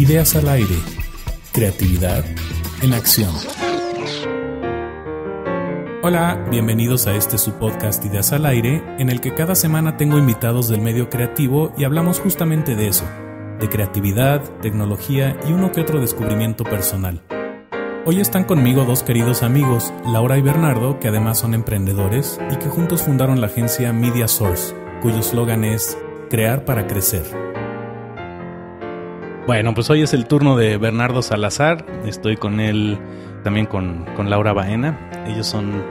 Ideas al aire. Creatividad en acción. Hola, bienvenidos a este su podcast Ideas al aire, en el que cada semana tengo invitados del medio creativo y hablamos justamente de eso, de creatividad, tecnología y uno que otro descubrimiento personal. Hoy están conmigo dos queridos amigos, Laura y Bernardo, que además son emprendedores y que juntos fundaron la agencia Media Source, cuyo eslogan es Crear para Crecer. Bueno, pues hoy es el turno de Bernardo Salazar. Estoy con él también con, Laura Baena. Ellos son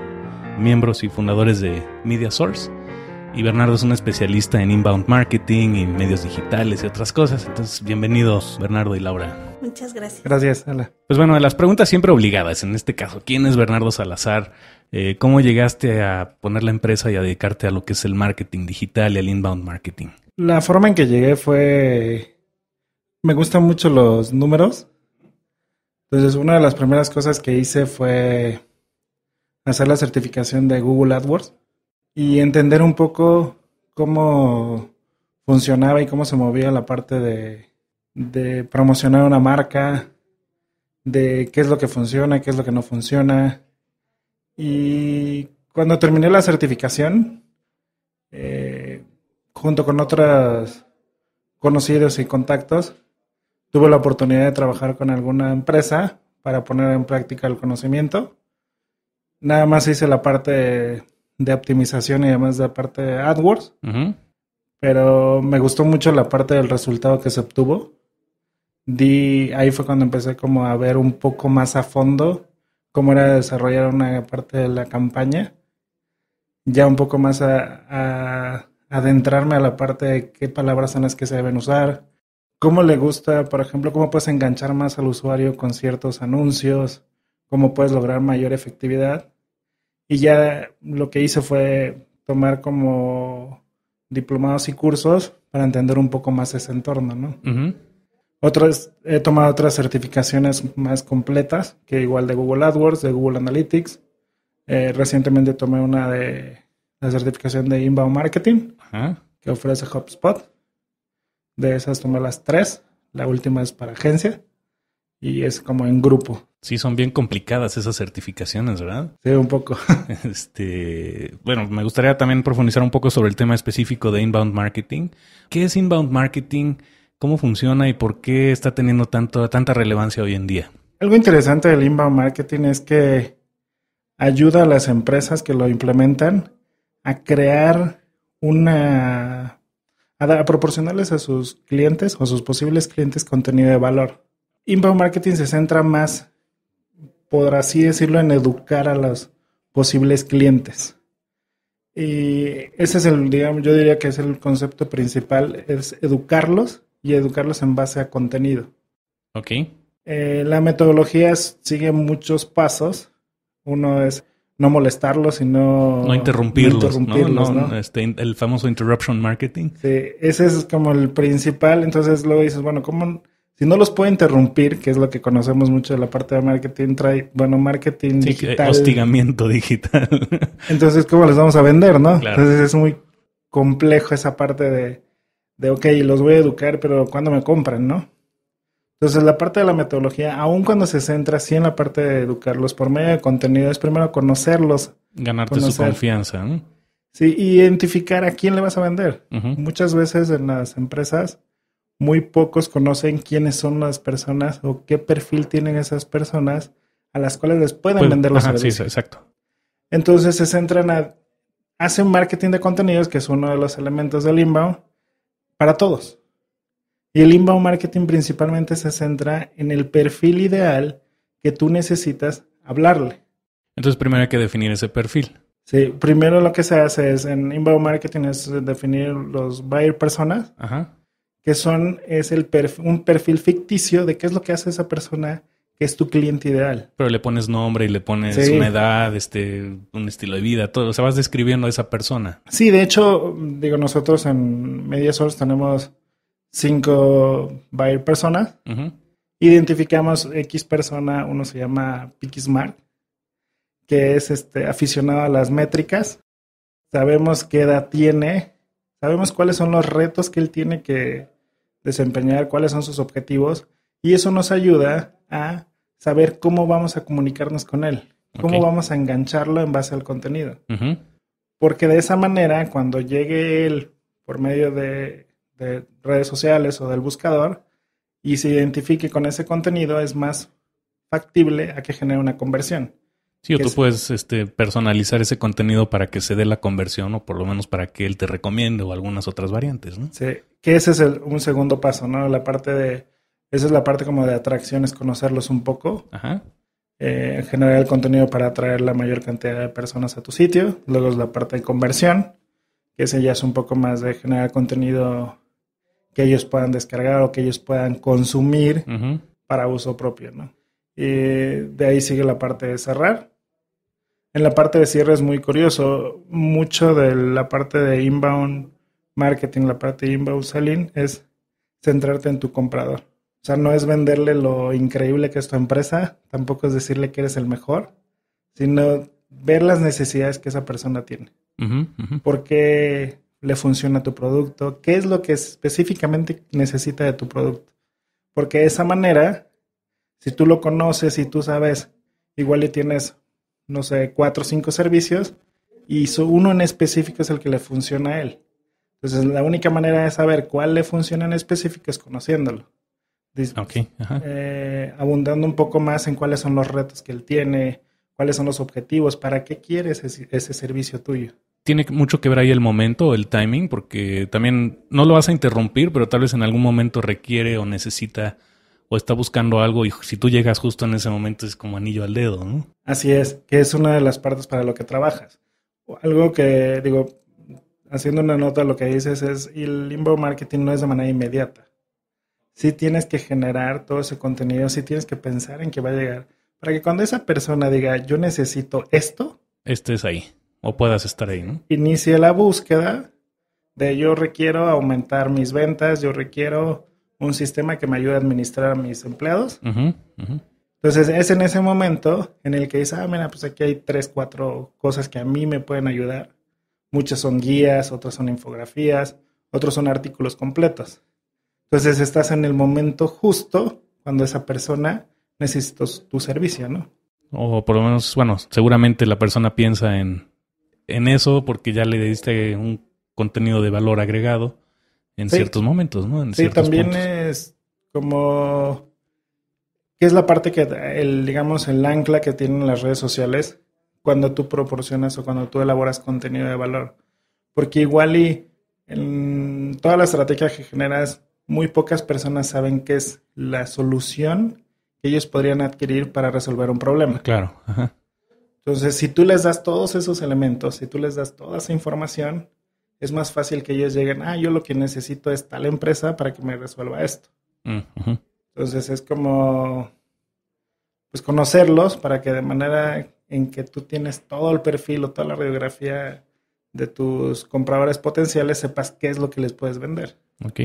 miembros y fundadores de Media Source. Y Bernardo es un especialista en inbound marketing y medios digitales y otras cosas. Entonces, bienvenidos Bernardo y Laura. Muchas gracias. Gracias, Ala. Pues bueno, las preguntas siempre obligadas en este caso. ¿Quién es Bernardo Salazar? Eh, ¿Cómo llegaste a poner la empresa y a dedicarte a lo que es el marketing digital y el inbound marketing? La forma en que llegué fue me gustan mucho los números. Entonces, una de las primeras cosas que hice fue hacer la certificación de Google AdWords y entender un poco cómo funcionaba y cómo se movía la parte de, de promocionar una marca, de qué es lo que funciona, qué es lo que no funciona. Y cuando terminé la certificación, eh, junto con otros conocidos y contactos, tuve la oportunidad de trabajar con alguna empresa para poner en práctica el conocimiento. Nada más hice la parte de optimización y además la parte de AdWords, pero me gustó mucho la parte del resultado que se obtuvo. ahí fue cuando empecé como a ver un poco más a fondo cómo era desarrollar una parte de la campaña, ya un poco más a adentrarme a la parte de qué palabras son las que se deben usar, ¿Cómo le gusta, por ejemplo, cómo puedes enganchar más al usuario con ciertos anuncios? ¿Cómo puedes lograr mayor efectividad? Y ya lo que hice fue tomar como diplomados y cursos para entender un poco más ese entorno, ¿no? he tomado otras certificaciones más completas, que igual de Google AdWords, de Google Analytics. Eh, recientemente tomé una de la certificación de Inbound Marketing, que ofrece HubSpot. De esas tomé las tres. La última es para agencia y es como en grupo. Sí, son bien complicadas esas certificaciones, ¿verdad? Sí, un poco. este, bueno, me gustaría también profundizar un poco sobre el tema específico de inbound marketing. ¿Qué es inbound marketing? ¿Cómo funciona y por qué está teniendo tanto, tanta relevancia hoy en día? Algo interesante del inbound marketing es que ayuda a las empresas que lo implementan a crear una a, proporcionarles a sus clientes o a sus posibles clientes contenido de valor. Inbound marketing se centra más, por así decirlo, en educar a los posibles clientes. Y ese es el, digamos, yo diría que es el concepto principal, es educarlos y educarlos en base a contenido. Ok. Eh, la metodología sigue muchos pasos. Uno es no molestarlos sino no... No interrumpirlos, no interrumpirlos ¿no? Este, el famoso interruption marketing. Sí, ese es como el principal. Entonces luego dices, bueno, ¿cómo...? Si no los puedo interrumpir, que es lo que conocemos mucho de la parte de marketing, trae, bueno, marketing digital. Hostigamiento digital. Entonces, ¿cómo les vamos a vender, no? Entonces es muy complejo esa parte de, de, ok, los voy a educar, pero ¿cuándo me compran, no? Entonces, la parte de la metodología, aun cuando se centra así en la parte de educarlos por medio de contenido, es primero conocerlos. Ganarte su confianza. Sí, identificar a quién le vas a vender. Muchas veces en las empresas, muy pocos conocen quiénes son las personas o qué perfil tienen esas personas a las cuales les pueden pues, vender los ajá, servicios. Sí, exacto. Entonces, se centran a. un marketing de contenidos, que es uno de los elementos del inbound, para todos. Y el inbound marketing principalmente se centra en el perfil ideal que tú necesitas hablarle. Entonces primero hay que definir ese perfil. Sí, primero lo que se hace es en inbound marketing es definir los buyer personas, que son es el un perfil ficticio de qué es lo que hace esa persona que es tu cliente ideal. Pero le pones nombre y le pones una edad, este, un estilo de vida, todo, o sea, vas describiendo a esa persona. Sí, de hecho, digo, nosotros en MediaSource tenemos cinco buyer a personas. Identificamos X persona, uno se llama Smart, que es este, aficionado a las métricas. Sabemos qué edad tiene, sabemos cuáles son los retos que él tiene que desempeñar, cuáles son sus objetivos, y eso nos ayuda a saber cómo vamos a comunicarnos con él, cómo vamos a engancharlo en base al contenido. Porque de esa manera, cuando llegue él por medio de de redes sociales o del buscador y se identifique con ese contenido, es más factible a que genere una conversión. Sí, o tú puedes este, personalizar ese contenido para que se dé la conversión o por lo menos para que él te recomiende o algunas otras variantes, ¿no? Sí, que ese es el, un segundo paso, ¿no? La parte de, esa es la parte como de atracciones, conocerlos un poco. Ajá. Eh, generar el contenido para atraer la mayor cantidad de personas a tu sitio. Luego es la parte de conversión, que ese ya es un poco más de generar contenido que ellos puedan descargar o que ellos puedan consumir para uso propio, ¿no? Y de ahí sigue la parte de cerrar. En la parte de cierre es muy curioso. Mucho de la parte de inbound marketing, la parte de inbound selling, es centrarte en tu comprador. O sea, no es venderle lo increíble que es tu empresa, tampoco es decirle que eres el mejor, sino ver las necesidades que esa persona tiene. Porque le funciona tu producto, qué es lo que específicamente necesita de tu producto. Porque de esa manera, si tú lo conoces y tú sabes, igual le tienes, no sé, cuatro o cinco servicios y uno en específico es el que le funciona a él. Entonces, la única manera de saber cuál le funciona en específico es conociéndolo. Eh, abundando un poco más en cuáles son los retos que él tiene, cuáles son los objetivos, para qué quieres ese servicio tuyo tiene mucho que ver ahí el momento, el timing, porque también no lo vas a interrumpir, pero tal vez en algún momento requiere o necesita o está buscando algo y si tú llegas justo en ese momento es como anillo al dedo, ¿no? Así es, que es una de las partes para lo que trabajas. Algo que digo, haciendo una nota, lo que dices es, el inbound marketing no es de manera inmediata. Sí tienes que generar todo ese contenido, sí tienes que pensar en que va a llegar, para que cuando esa persona diga, yo necesito esto, este es ahí o puedas estar ahí, ¿no? Inicia la búsqueda de yo requiero aumentar mis ventas, yo requiero un sistema que me ayude a administrar a mis empleados. Entonces es en ese momento en el que dices, ah, mira, pues aquí hay tres, cuatro cosas que a mí me pueden ayudar. Muchas son guías, otras son infografías, otros son artículos completos. Entonces estás en el momento justo cuando esa persona necesita tu servicio, ¿no? O por lo menos, bueno, seguramente la persona piensa en en eso porque ya le diste un contenido de valor agregado en ciertos momentos, ¿no? En sí, también es como qué es la parte que el digamos el ancla que tienen las redes sociales cuando tú proporcionas o cuando tú elaboras contenido de valor, porque igual y en toda la estrategia que generas muy pocas personas saben qué es la solución que ellos podrían adquirir para resolver un problema. Claro. Ajá. Entonces, si tú les das todos esos elementos, si tú les das toda esa información, es más fácil que ellos lleguen, ah, yo lo que necesito es tal empresa para que me resuelva esto. Entonces, es como, pues conocerlos para que de manera en que tú tienes todo el perfil o toda la radiografía de tus compradores potenciales, sepas qué es lo que les puedes vender. Ok.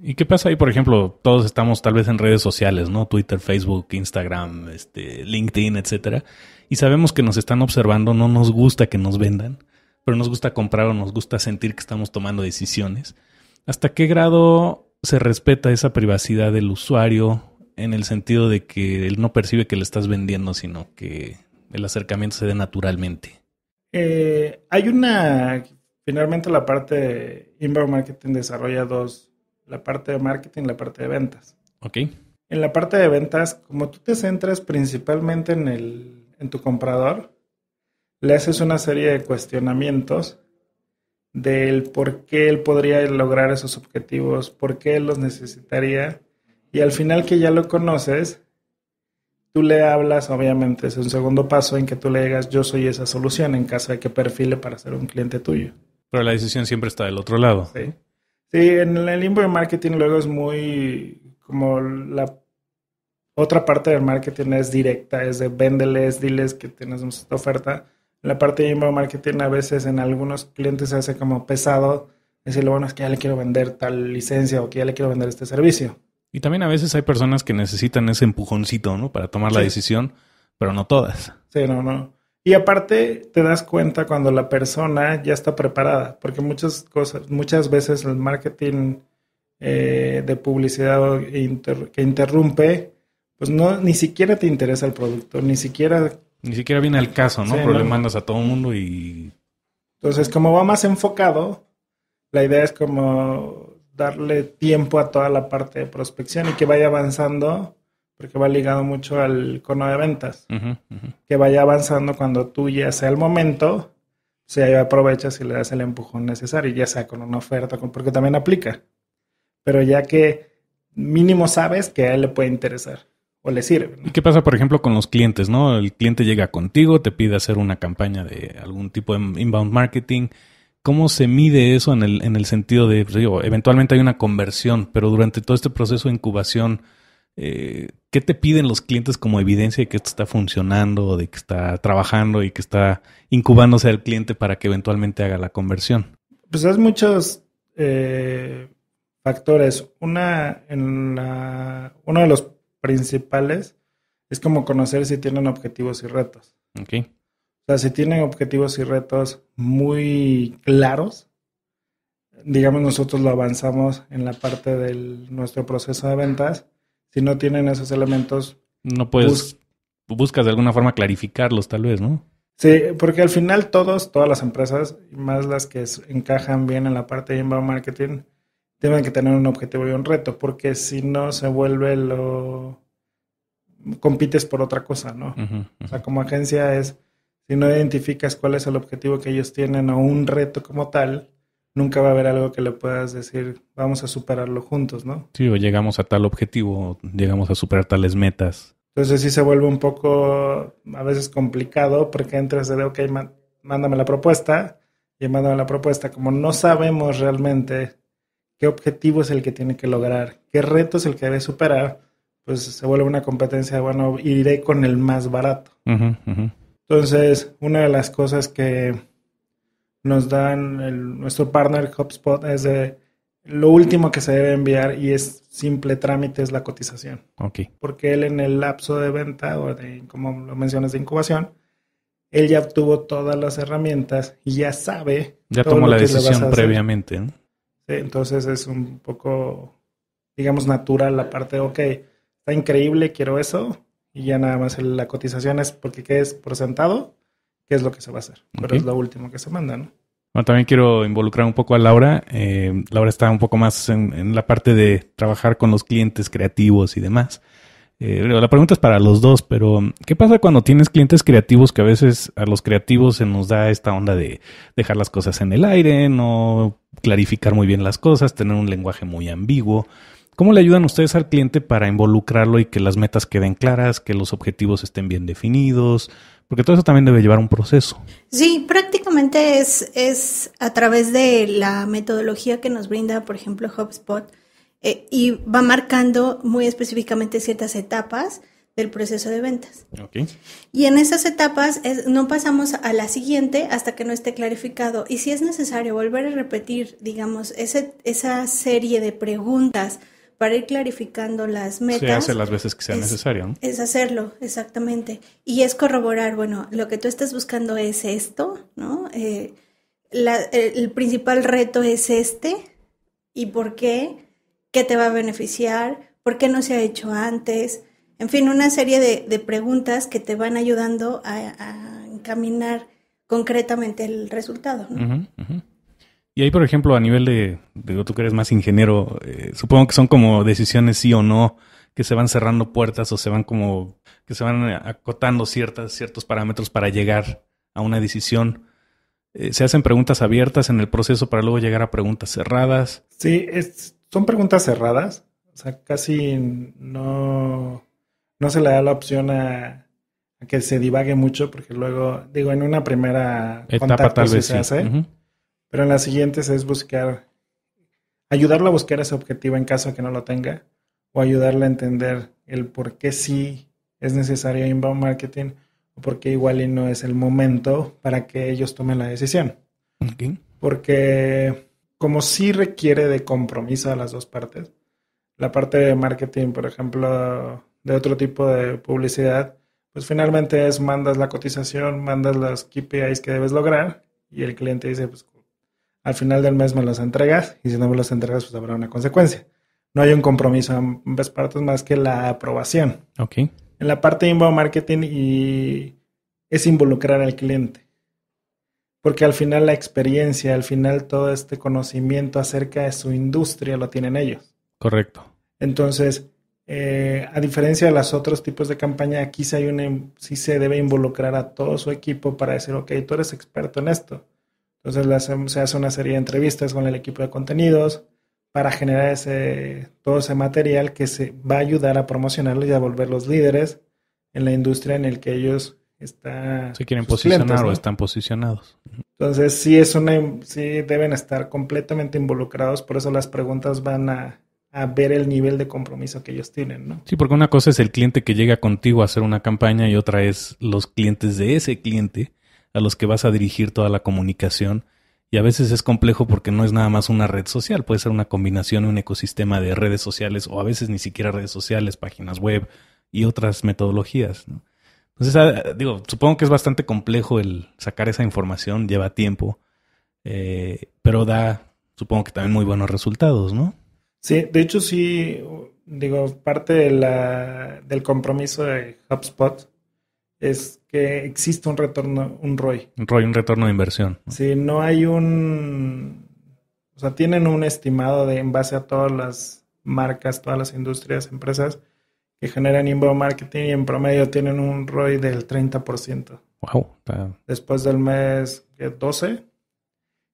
¿Y qué pasa ahí, por ejemplo? Todos estamos tal vez en redes sociales, ¿no? Twitter, Facebook, Instagram, este, LinkedIn, etcétera y sabemos que nos están observando, no nos gusta que nos vendan, pero nos gusta comprar o nos gusta sentir que estamos tomando decisiones. ¿Hasta qué grado se respeta esa privacidad del usuario en el sentido de que él no percibe que le estás vendiendo, sino que el acercamiento se dé naturalmente? Eh, hay una, finalmente la parte de inbound marketing desarrolla dos, la parte de marketing y la parte de ventas. Ok. En la parte de ventas, como tú te centras principalmente en el en tu comprador, le haces una serie de cuestionamientos del por qué él podría lograr esos objetivos, por qué él los necesitaría. Y al final que ya lo conoces, tú le hablas, obviamente es un segundo paso en que tú le digas yo soy esa solución en caso de que perfile para ser un cliente tuyo. Pero la decisión siempre está del otro lado. Sí. Sí, en el de marketing luego es muy como la otra parte del marketing es directa, es de véndeles, diles que tienes esta oferta. La parte de inbound marketing a veces en algunos clientes se hace como pesado decirle, bueno, es que ya le quiero vender tal licencia o que ya le quiero vender este servicio. Y también a veces hay personas que necesitan ese empujoncito, ¿no? Para tomar la decisión, pero no todas. Sí, no, no. Y aparte te das cuenta cuando la persona ya está preparada, porque muchas cosas, muchas veces el marketing eh, de publicidad que interrumpe pues no, ni siquiera te interesa el producto, ni siquiera... Ni siquiera viene al caso, ¿no? Pero le mandas a todo el mundo y... Entonces, como va más enfocado, la idea es como darle tiempo a toda la parte de prospección y que vaya avanzando, porque va ligado mucho al cono de ventas, que vaya avanzando cuando tú ya sea el momento, si pues, ya aprovechas y le das el empujón necesario, ya sea con una oferta, porque también aplica, pero ya que mínimo sabes que a él le puede interesar. ¿Y qué pasa, por ejemplo, con los clientes? ¿no? El cliente llega contigo, te pide hacer una campaña de algún tipo de inbound marketing. ¿Cómo se mide eso en el, sentido de, pues, digo, eventualmente hay una conversión, pero durante todo este proceso de incubación, eh, ¿qué te piden los clientes como evidencia de que esto está funcionando, de que está trabajando y que está incubándose al cliente para que eventualmente haga la conversión? Pues es muchos eh, factores. Una, en la, uno de los principales es como conocer si tienen objetivos y retos. Ok. O sea, si tienen objetivos y retos muy claros, digamos nosotros lo avanzamos en la parte de nuestro proceso de ventas. Si no tienen esos elementos... No puedes... buscas de alguna forma clarificarlos tal vez, ¿no? Sí, porque al final todos, todas las empresas, más las que encajan bien en la parte de inbound marketing, tienen que tener un objetivo y un reto, porque si no se vuelve lo... compites por otra cosa, ¿no? O sea, como agencia es, si no identificas cuál es el objetivo que ellos tienen o un reto como tal, nunca va a haber algo que le puedas decir, vamos a superarlo juntos, ¿no? Sí, o llegamos a tal objetivo, llegamos a superar tales metas. Entonces sí se vuelve un poco a veces complicado porque entras de, ok, mándame la propuesta y mándame la propuesta. Como no sabemos realmente qué objetivo es el que tiene que lograr, qué reto es el que debe superar, pues se vuelve una competencia bueno, iré con el más barato. Entonces, una de las cosas que nos dan nuestro partner HubSpot es de lo último que se debe enviar y es simple trámite es la cotización. Porque él en el lapso de venta o de, como lo mencionas, de incubación, él ya obtuvo todas las herramientas y ya sabe. Ya tomó la decisión previamente. ¿no? Entonces es un poco, digamos, natural la parte, ok, está increíble, quiero eso, y ya nada más la cotización es porque quedes por sentado, qué es lo que se va a hacer. Pero es lo último que se manda, ¿no? Bueno, también quiero involucrar un poco a Laura. Eh, Laura está un poco más en, la parte de trabajar con los clientes creativos y demás. Eh, la pregunta es para los dos, pero ¿qué pasa cuando tienes clientes creativos que a veces a los creativos se nos da esta onda de dejar las cosas en el aire, no clarificar muy bien las cosas, tener un lenguaje muy ambiguo? ¿Cómo le ayudan ustedes al cliente para involucrarlo y que las metas queden claras, que los objetivos estén bien definidos? Porque todo eso también debe llevar un proceso. Sí, prácticamente es, es a través de la metodología que nos brinda, por ejemplo, HubSpot eh, y va marcando muy específicamente ciertas etapas del proceso de ventas. Y en esas etapas es, no pasamos a la siguiente hasta que no esté clarificado. Y si es necesario volver a repetir, digamos, esa serie de preguntas para ir clarificando las metas. Se hace las veces que sea necesario. Es hacerlo, exactamente. Y es corroborar, bueno, lo que tú estás buscando es esto, ¿no? Eh, el principal reto es este. ¿Y por qué? qué te va a beneficiar, por qué no se ha hecho antes, en fin, una serie de, preguntas que te van ayudando a, encaminar concretamente el resultado. Y ahí, por ejemplo, a nivel de, digo, tú que eres más ingeniero, eh, supongo que son como decisiones sí o no, que se van cerrando puertas o se van como, que se van acotando ciertas, ciertos parámetros para llegar a una decisión. Eh, se hacen preguntas abiertas en el proceso para luego llegar a preguntas cerradas. Sí, es, son preguntas cerradas, o sea, casi no, no se le da la opción a, que se divague mucho, porque luego, digo, en una primera etapa tal vez se hace, pero en las siguientes es buscar, ayudarlo a buscar ese objetivo en caso de que no lo tenga, o ayudarle a entender el por qué sí es necesario inbound marketing, o por qué igual y no es el momento para que ellos tomen la decisión. Porque como sí requiere de compromiso a las dos partes, la parte de marketing, por ejemplo, de otro tipo de publicidad, pues finalmente es mandas la cotización, mandas los KPIs que debes lograr y el cliente dice, pues al final del mes me las entregas y si no me las entregas, pues habrá una consecuencia. No hay un compromiso en ambas partes más que la aprobación. Ok. En la parte de inbound marketing y es involucrar al cliente porque al final la experiencia, al final todo este conocimiento acerca de su industria lo tienen ellos. Correcto. Entonces, eh, a diferencia de los otros tipos de campaña, aquí sí, se debe involucrar a todo su equipo para decir, ok, tú eres experto en esto. Entonces se hace una serie de entrevistas con el equipo de contenidos para generar ese, todo ese material que se va a ayudar a promocionarlos y a volverlos líderes en la industria en el que ellos está... Se quieren posicionar o están posicionados. Entonces sí es una, sí deben estar completamente involucrados, por eso las preguntas van a, ver el nivel de compromiso que ellos tienen, ¿no? Sí, porque una cosa es el cliente que llega contigo a hacer una campaña y otra es los clientes de ese cliente a los que vas a dirigir toda la comunicación. Y a veces es complejo porque no es nada más una red social, puede ser una combinación, un ecosistema de redes sociales o a veces ni siquiera redes sociales, páginas web y otras metodologías. ¿no? Entonces, ah, digo, supongo que es bastante complejo el sacar esa información, lleva tiempo, eh, pero da, supongo que también muy buenos resultados, ¿no? Sí, de hecho sí, digo, parte del compromiso de HubSpot es que existe un retorno, un ROI. Un ROI, un retorno de inversión. Sí, no hay un, o sea, tienen un estimado de en base a todas las marcas, todas las industrias, empresas, que generan inbound marketing y en promedio tienen un ROI del 30%. Wow. Después del mes 12,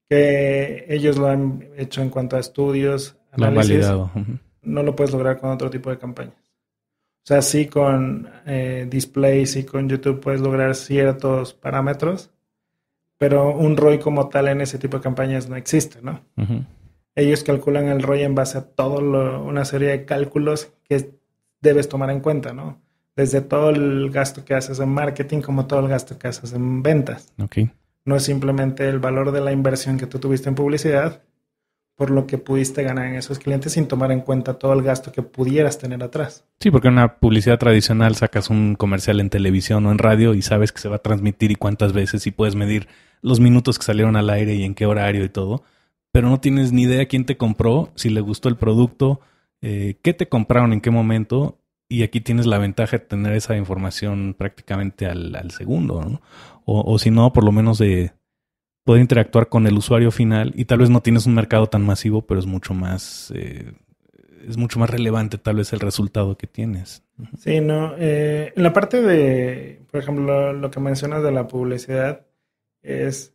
que ellos lo han hecho en cuanto a estudios, análisis, no lo puedes lograr con otro tipo de campañas. O sea, sí con eh, displays y con YouTube puedes lograr ciertos parámetros, pero un ROI como tal en ese tipo de campañas no existe, ¿no? Ellos calculan el ROI en base a toda una serie de cálculos que debes tomar en cuenta, ¿no? Desde todo el gasto que haces en marketing como todo el gasto que haces en ventas. No es simplemente el valor de la inversión que tú tuviste en publicidad por lo que pudiste ganar en esos clientes sin tomar en cuenta todo el gasto que pudieras tener atrás. Sí, porque en una publicidad tradicional sacas un comercial en televisión o en radio y sabes que se va a transmitir y cuántas veces y puedes medir los minutos que salieron al aire y en qué horario y todo, pero no tienes ni idea quién te compró, si le gustó el producto, eh, qué te compraron, en qué momento, y aquí tienes la ventaja de tener esa información prácticamente al, segundo, O, si no, por lo menos de poder interactuar con el usuario final y tal vez no tienes un mercado tan masivo, pero es mucho más... Eh, es mucho más relevante tal vez el resultado que tienes. Sí, no. Eh, en la parte de, por ejemplo, lo que mencionas de la publicidad es,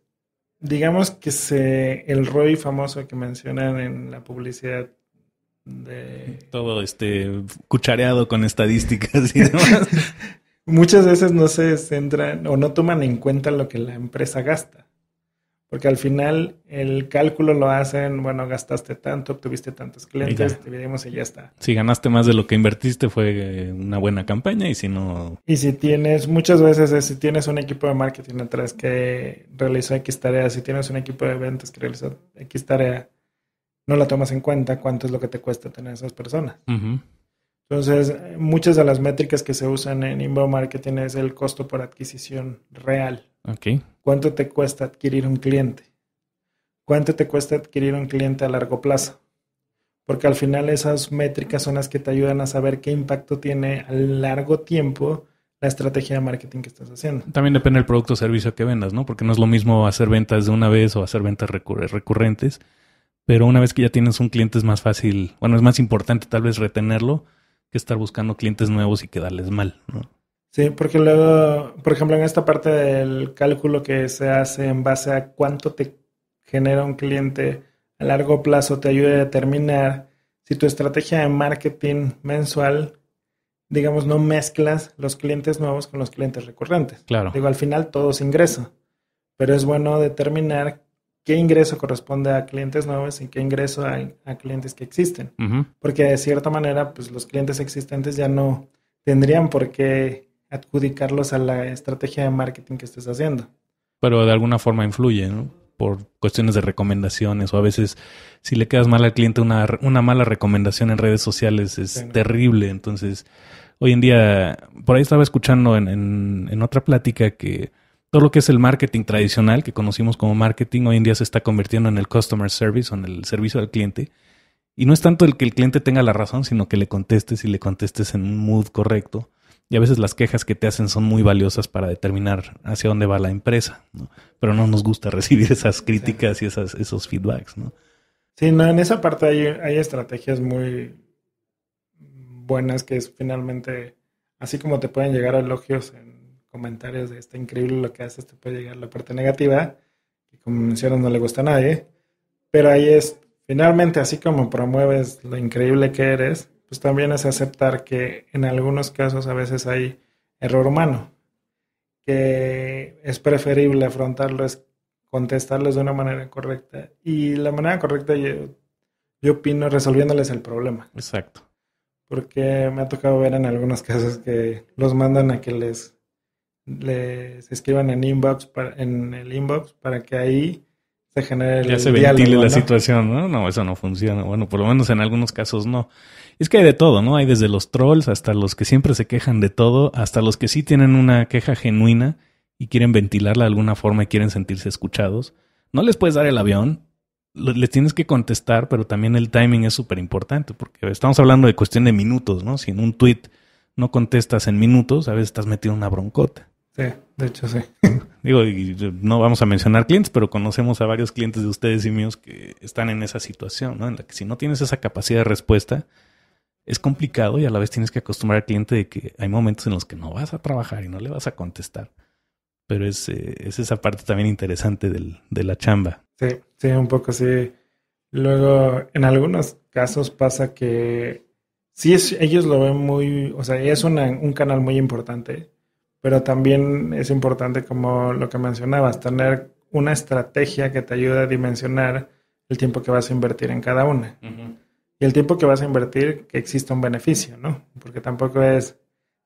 digamos que se, el ROI famoso que mencionan en la publicidad de... Todo este cuchareado con estadísticas y demás. Muchas veces no se centran o no toman en cuenta lo que la empresa gasta. Porque al final el cálculo lo hacen, bueno, gastaste tanto, obtuviste tantos clientes, dividimos y ya está. Si ganaste más de lo que invertiste fue eh, una buena campaña y si no... Y si tienes, muchas veces si tienes un equipo de marketing atrás que realizó X tarea, si tienes un equipo de ventas que realizó X tarea, no la tomas en cuenta cuánto es lo que te cuesta tener esas personas. Entonces, muchas de las métricas que se usan en inbound marketing es el costo por adquisición real. ¿Cuánto te cuesta adquirir un cliente? ¿Cuánto te cuesta adquirir un cliente a largo plazo? Porque al final esas métricas son las que te ayudan a saber qué impacto tiene a largo tiempo la estrategia de marketing que estás haciendo. También depende del producto o servicio que vendas, ¿no? Porque no es lo mismo hacer ventas de una vez o hacer ventas recurrentes pero una vez que ya tienes un cliente es más fácil, bueno, es más importante tal vez retenerlo que estar buscando clientes nuevos y quedarles mal, ¿no? Sí, porque luego, por ejemplo, en esta parte del cálculo que se hace en base a cuánto te genera un cliente a largo plazo, te ayuda a determinar si tu estrategia de marketing mensual, digamos, no mezclas los clientes nuevos con los clientes recurrentes. Claro. Digo, al final todo es ingreso, pero es bueno determinar qué ingreso corresponde a clientes nuevos y qué ingreso hay a clientes que existen. Porque de cierta manera, pues los clientes existentes ya no tendrían por qué adjudicarlos a la estrategia de marketing que estés haciendo. Pero de alguna forma influye, ¿no? Por cuestiones de recomendaciones o a veces si le quedas mal al cliente una, mala recomendación en redes sociales es terrible. Entonces, hoy en día, por ahí estaba escuchando en, en otra plática que todo lo que es el marketing tradicional que conocimos como marketing hoy en día se está convirtiendo en el customer service o en el servicio al cliente. Y no es tanto el que el cliente tenga la razón, sino que le contestes y le contestes en un mood correcto. Y a veces las quejas que te hacen son muy valiosas para determinar hacia dónde va la empresa, ¿no? Pero no nos gusta recibir esas críticas y esas, esos feedbacks, ¿no? Sí, no, en esa parte hay, hay estrategias muy buenas que es finalmente, así como te pueden llegar elogios en comentarios de está increíble lo que haces, te puede llegar la parte negativa, que como mencionas no le gusta a nadie, pero ahí es, finalmente así como promueves lo increíble que eres, pues también es aceptar que en algunos casos a veces hay error humano, que es preferible afrontarlo, es contestarles de una manera correcta. Y la manera correcta yo, yo opino resolviéndoles el problema. Exacto. Porque me ha tocado ver en algunos casos que los mandan a que les se escriban en inbox en el inbox para que ahí se genere el ya se ventile la situación no no eso no funciona bueno por lo menos en algunos casos no es que hay de todo no hay desde los trolls hasta los que siempre se quejan de todo hasta los que sí tienen una queja genuina y quieren ventilarla de alguna forma y quieren sentirse escuchados no les puedes dar el avión les tienes que contestar, pero también el timing es súper importante, porque estamos hablando de cuestión de minutos, ¿no? Si en un tweet no contestas en minutos, a veces estás metido en una broncota. Sí, de hecho sí. Digo, y no vamos a mencionar clientes, pero conocemos a varios clientes de ustedes y míos que están en esa situación, ¿no? En la que si no tienes esa capacidad de respuesta, es complicado y a la vez tienes que acostumbrar al cliente de que hay momentos en los que no vas a trabajar y no le vas a contestar. Pero es, eh, es esa parte también interesante del, de la chamba. Sí, sí, un poco sí. Luego, en algunos casos pasa que sí, es, ellos lo ven muy, o sea, es un canal muy importante pero también es importante, como lo que mencionabas, tener una estrategia que te ayude a dimensionar el tiempo que vas a invertir en cada una. Y el tiempo que vas a invertir, que exista un beneficio, ¿no? Porque tampoco es,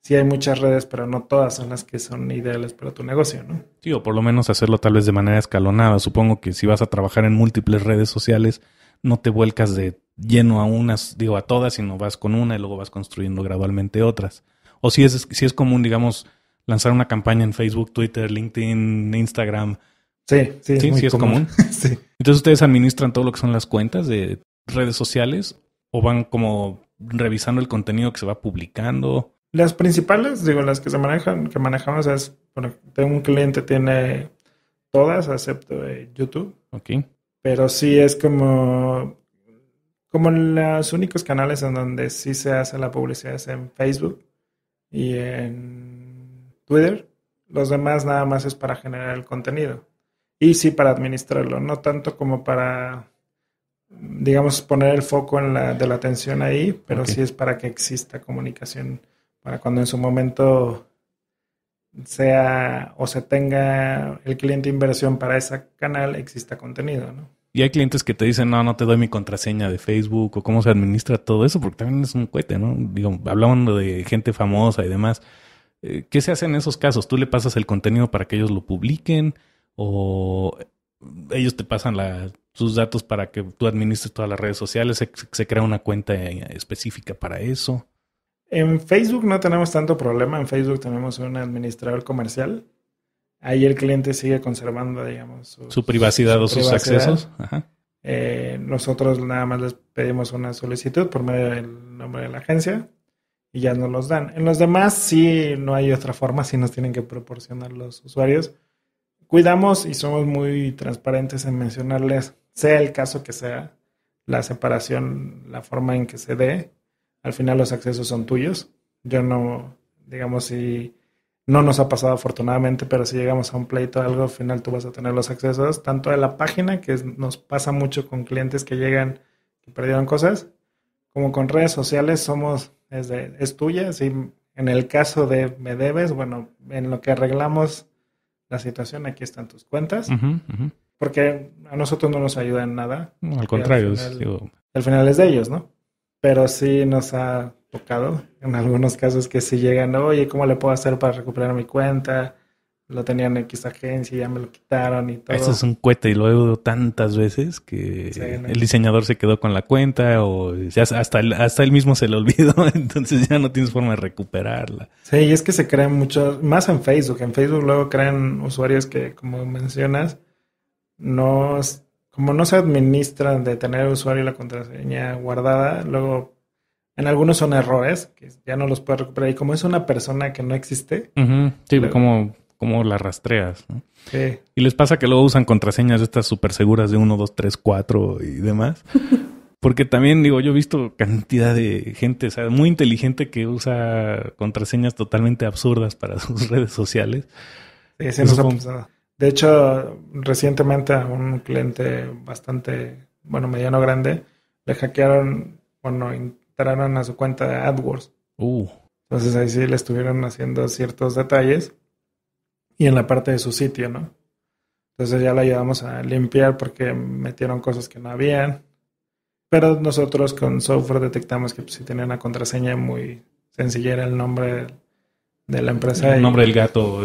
sí hay muchas redes, pero no todas son las que son ideales para tu negocio, ¿no? Sí, o por lo menos hacerlo tal vez de manera escalonada. Supongo que si vas a trabajar en múltiples redes sociales, no te vuelcas de lleno a unas, digo, a todas, sino vas con una y luego vas construyendo gradualmente otras. O si es, si es común, digamos, lanzar una campaña en Facebook, Twitter, LinkedIn, Instagram. Sí, sí, es, muy común. Entonces ustedes administran todo lo que son las cuentas de redes sociales o van como revisando el contenido que se va publicando. Las principales, digo, las que se manejan, que manejamos es, bueno, tengo un cliente tiene todas, excepto YouTube. Ok. Pero sí es como, como los únicos canales en donde sí se hace la publicidad es en Facebook y en Twitter, los demás nada más es para generar el contenido. Y sí para administrarlo, no tanto como para, digamos, poner el foco de la atención ahí, pero sí es para que exista comunicación, para cuando en su momento sea o se tenga el cliente inversión para ese canal, exista contenido, ¿no? Y hay clientes que te dicen, no, no te doy mi contraseña de Facebook o cómo se administra todo eso, porque también es un cohete, ¿no? Digo, hablando de gente famosa y demás. Eh, ¿qué se hace en esos casos? ¿Tú le pasas el contenido para que ellos lo publiquen? ¿O ellos te pasan sus datos para que tú administres todas las redes sociales? ¿Se, crea una cuenta eh, específica para eso? En Facebook no tenemos tanto problema. En Facebook tenemos un administrador comercial. Ahí el cliente sigue conservando, digamos, su privacidad o sus accesos. Eh, nosotros nada más les pedimos una solicitud por medio del nombre de la agencia y ya no los dan. En los demás sí no hay otra forma, sí nos tienen que proporcionar los usuarios. Cuidamos y somos muy transparentes en mencionarles, sea el caso que sea, la separación, la forma en que se dé. Al final los accesos son tuyos. Yo no, digamos, si no nos ha pasado afortunadamente, pero si llegamos a un pleito algo, al final tú vas a tener los accesos, tanto de la página, que nos pasa mucho con clientes que llegan, y perdieron cosas, como con redes sociales, somos es, es tuya. Si en el caso de me debes, bueno, en lo que arreglamos la situación, aquí están tus cuentas. Porque a nosotros no nos ayuda en nada. al contrario, al final, es de ellos, ¿no? Pero sí nos ha tocado en algunos casos que sí llegan, oye, ¿cómo le puedo hacer para recuperar mi cuenta? lo tenían en X agencia y ya me lo quitaron y todo. Eso es un cohete y lo he oído tantas veces que el diseñador se quedó con la cuenta o hasta, el, él mismo se le olvidó, entonces ya no tienes forma de recuperarla. Sí, y es que se crean muchos, más en Facebook, en Facebook luego crean usuarios que como mencionas, no, como no se administran de tener el usuario y la contraseña guardada, luego en algunos son errores que ya no los puedes recuperar. Y como es una persona que no existe. Sí, como cómo las rastreas. Sí. Y les pasa que luego usan contraseñas estas súper seguras de 1, 2, 3, 4 y demás. Porque también, digo, yo he visto cantidad de gente, muy inteligente que usa contraseñas totalmente absurdas para sus redes sociales. Sí, De hecho, recientemente a un cliente bastante, bueno, mediano grande, le hackearon, bueno, entraron a su cuenta de AdWords. Uh. Entonces ahí sí le estuvieron haciendo ciertos detalles y en la parte de su sitio, ¿no? Entonces ya la ayudamos a limpiar porque metieron cosas que no habían. Pero nosotros con software detectamos que si pues, tenía una contraseña muy sencilla, era el nombre de la empresa. El nombre del gato.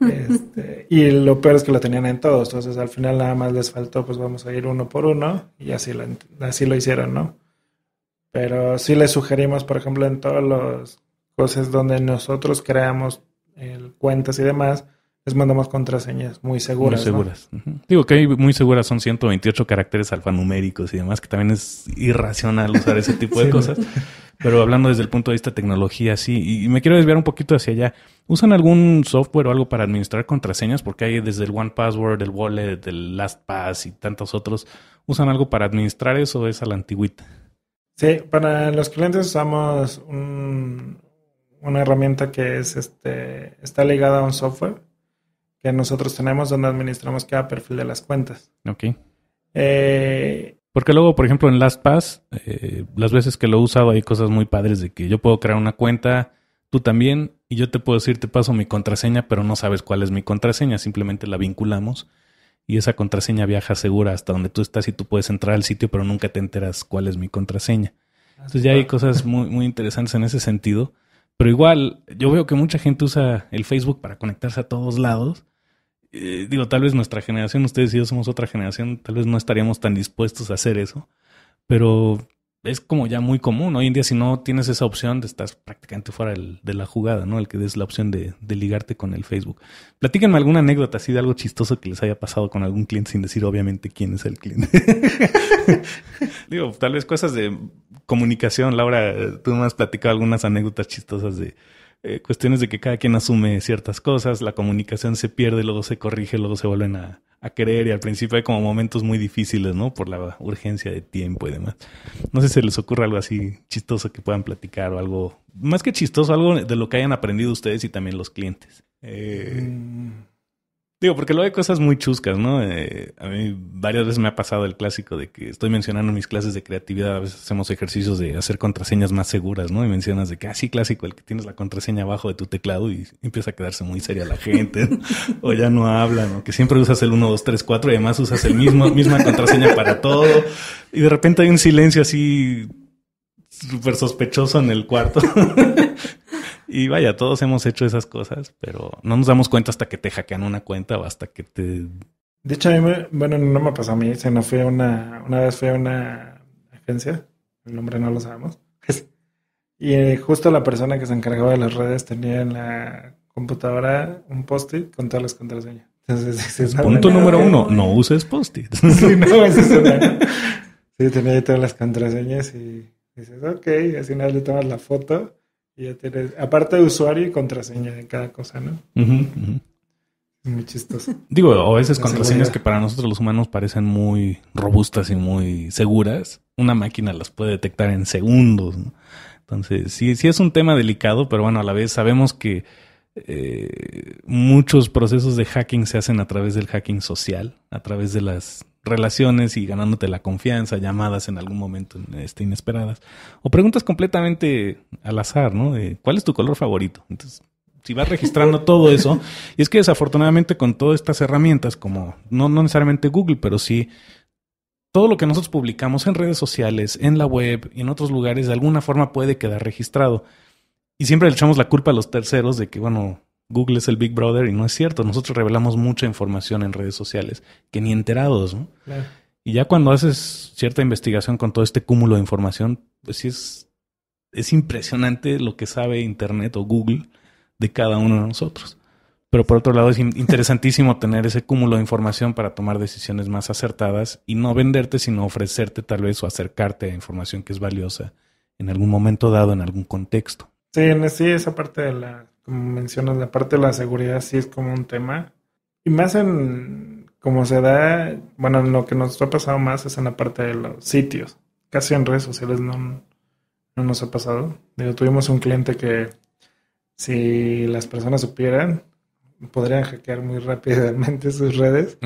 Este, y lo peor es que lo tenían en todos. Entonces al final nada más les faltó, pues vamos a ir uno por uno. Y así lo, así lo hicieron, ¿no? Pero sí les sugerimos, por ejemplo, en todos los cosas donde nosotros creamos cuentas y demás, les mandamos contraseñas muy seguras. Muy seguras. Digo que hay muy seguras son 128 caracteres alfanuméricos y demás, que también es irracional usar ese tipo de cosas. Pero hablando desde el punto de vista de tecnología, sí, y me quiero desviar un poquito hacia allá. ¿Usan algún software o algo para administrar contraseñas? Porque hay desde el One Password, el Wallet, el LastPass y tantos otros. ¿Usan algo para administrar eso o es a la antigüita? Sí, para los clientes usamos un, una herramienta que es este, está ligada a un software que nosotros tenemos donde administramos cada perfil de las cuentas. Ok. Eh, porque luego, por ejemplo, en LastPass, eh, las veces que lo he usado hay cosas muy padres de que yo puedo crear una cuenta, tú también, y yo te puedo decir, te paso mi contraseña, pero no sabes cuál es mi contraseña, simplemente la vinculamos y esa contraseña viaja segura hasta donde tú estás y tú puedes entrar al sitio, pero nunca te enteras cuál es mi contraseña. Ah, Entonces ya hay cosas muy, muy interesantes en ese sentido. Pero igual, yo veo que mucha gente usa el Facebook para conectarse a todos lados. Eh, digo, tal vez nuestra generación, ustedes y yo somos otra generación, tal vez no estaríamos tan dispuestos a hacer eso. Pero es como ya muy común. Hoy en día, si no tienes esa opción, estás prácticamente fuera de la jugada, ¿no? El que des la opción de, de, ligarte con el Facebook. Platíquenme alguna anécdota así de algo chistoso que les haya pasado con algún cliente sin decir obviamente quién es el cliente. Digo, tal vez cosas de comunicación. Laura, tú me has platicado algunas anécdotas chistosas de eh, cuestiones de que cada quien asume ciertas cosas, la comunicación se pierde, luego se corrige, luego se vuelven a, creer y al principio hay como momentos muy difíciles, ¿no? Por la urgencia de tiempo y demás. No sé si se les ocurre algo así chistoso que puedan platicar o algo, más que chistoso, algo de lo que hayan aprendido ustedes y también los clientes. Eh... Mm. Digo, porque luego hay cosas muy chuscas, ¿no? Eh, a mí varias veces me ha pasado el clásico de que estoy mencionando mis clases de creatividad, a veces hacemos ejercicios de hacer contraseñas más seguras, ¿no? Y mencionas de que así ah, clásico, el que tienes la contraseña abajo de tu teclado y empieza a quedarse muy seria la gente, o ya no habla, ¿no? Que siempre usas el 1, 2, 3, 4 y además usas el mismo, misma contraseña para todo. Y de repente hay un silencio así súper sospechoso en el cuarto. Y vaya, todos hemos hecho esas cosas, pero no nos damos cuenta hasta que te hackean una cuenta o hasta que te... De hecho, a mí bueno, no me pasó a mí, sino fue una, una vez fui a una agencia, el nombre no lo sabemos, y justo la persona que se encargaba de las redes tenía en la computadora un post-it con todas las contraseñas. Entonces, Punto número uno, no uses post-it. Sí, tenía todas las contraseñas y dices, ok, así final le tomas la foto aparte de usuario y contraseña de cada cosa, ¿no? muy chistoso. Digo, a veces contraseñas que para nosotros los humanos parecen muy robustas y muy seguras, una máquina las puede detectar en segundos. Entonces, sí, sí es un tema delicado, pero bueno, a la vez sabemos que eh, muchos procesos de hacking se hacen a través del hacking social, a través de las relaciones y ganándote la confianza, llamadas en algún momento este, inesperadas. O preguntas completamente al azar, ¿no? ¿Cuál es tu color favorito? Entonces, si vas registrando todo eso, y es que desafortunadamente con todas estas herramientas, como no, no necesariamente Google, pero sí todo lo que nosotros publicamos en redes sociales, en la web y en otros lugares, de alguna forma puede quedar registrado. Y siempre le echamos la culpa a los terceros de que, bueno, Google es el Big Brother y no es cierto. Nosotros revelamos mucha información en redes sociales que ni enterados. ¿no? Y ya cuando haces cierta investigación con todo este cúmulo de información, pues sí es, es impresionante lo que sabe Internet o Google de cada uno de nosotros. Pero por otro lado es interesantísimo tener ese cúmulo de información para tomar decisiones más acertadas y no venderte, sino ofrecerte tal vez o acercarte a información que es valiosa en algún momento dado, en algún contexto. Sí, sí, esa parte de la como mencionas, la parte de la seguridad sí es como un tema. Y más en cómo se da, bueno, lo que nos ha pasado más es en la parte de los sitios. Casi en redes sociales no, no nos ha pasado. Digo, tuvimos un cliente que si las personas supieran, podrían hackear muy rápidamente sus redes.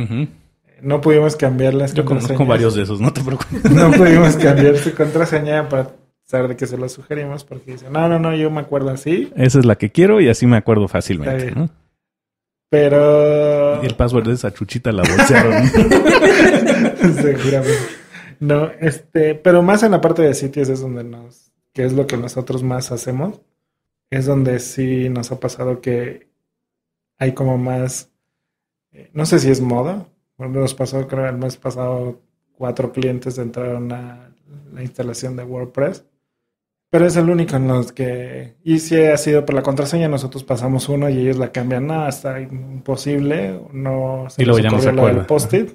No pudimos cambiar las Yo conozco varios de esos, no te preocupes. No pudimos cambiar su contraseña para pesar de que se lo sugerimos porque dice, no, no, no, yo me acuerdo así. Esa es la que quiero y así me acuerdo fácilmente, Pero... el password de esa chuchita la bolsearon. Seguramente. No, este, pero más en la parte de sitios es donde nos, que es lo que nosotros más hacemos, es donde sí nos ha pasado que hay como más, eh, no sé si es moda, bueno, nos pasó, creo, el mes pasado cuatro clientes entraron a la instalación de WordPress pero es el único en los que. Y si ha sido por la contraseña, nosotros pasamos uno y ellos la cambian. nada está imposible. No se y luego ya post-it.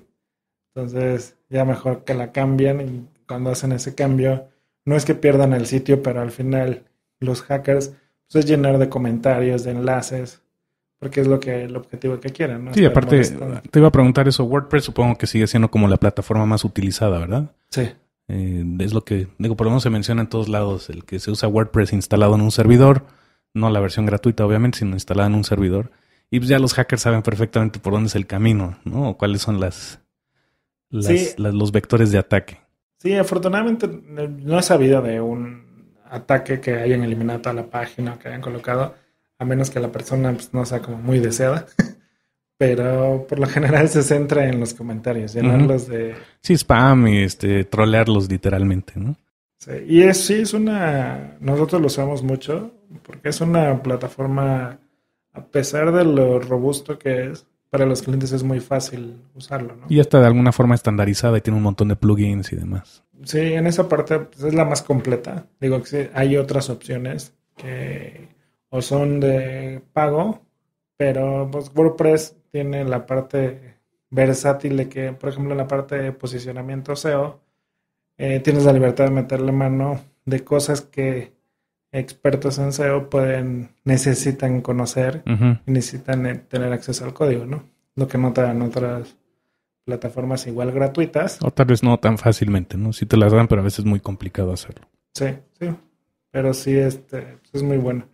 Entonces, ya mejor que la cambien. Y cuando hacen ese cambio, no es que pierdan el sitio, pero al final los hackers pues, es llenar de comentarios, de enlaces. Porque es lo que el objetivo que quieren, ¿no? Sí, aparte, te iba a preguntar eso. WordPress supongo que sigue siendo como la plataforma más utilizada, ¿verdad? Sí. Eh, es lo que, digo, por lo menos se menciona en todos lados, el que se usa WordPress instalado en un servidor, no la versión gratuita obviamente, sino instalada en un servidor. Y pues ya los hackers saben perfectamente por dónde es el camino, ¿no? O cuáles son las, los vectores de ataque. Sí, afortunadamente eh, no he sabido de un ataque que hayan eliminado toda la página que hayan colocado, a menos que la persona pues, no sea como muy deseada. pero por lo general se centra en los comentarios, llenarlos de... Sí, spam y este, trolearlos literalmente, ¿no? Sí, y es, sí, es una... Nosotros lo usamos mucho porque es una plataforma, a pesar de lo robusto que es, para los clientes es muy fácil usarlo, ¿no? Y está de alguna forma estandarizada y tiene un montón de plugins y demás. Sí, en esa parte pues, es la más completa. Digo que sí, hay otras opciones que o son de pago pero pues, WordPress tiene la parte versátil de que, por ejemplo, en la parte de posicionamiento SEO, eh, tienes la libertad de meterle mano de cosas que expertos en SEO pueden, necesitan conocer, y necesitan eh, tener acceso al código, ¿no? Lo que no te dan otras plataformas igual gratuitas. O tal vez no tan fácilmente, ¿no? Sí te las dan, pero a veces es muy complicado hacerlo. Sí, sí. Pero sí, este, pues, es muy bueno.